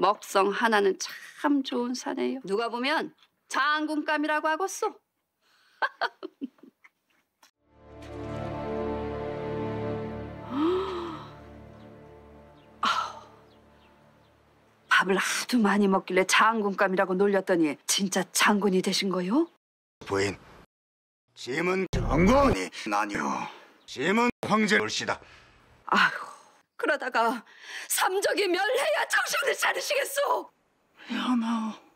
먹성 하나는 참 좋은 사내요. 누가 보면 장군감이라고 하겠소. 밥을 하도 많이 먹길래 장군감이라고 놀렸더니 진짜 장군이 되신 거요? 부인, 짐은 장군이 나뇨. 짐은 황제 올시다. 아휴. 그러다가 삼적이 멸해야 정신을 차리시겠소. 연하.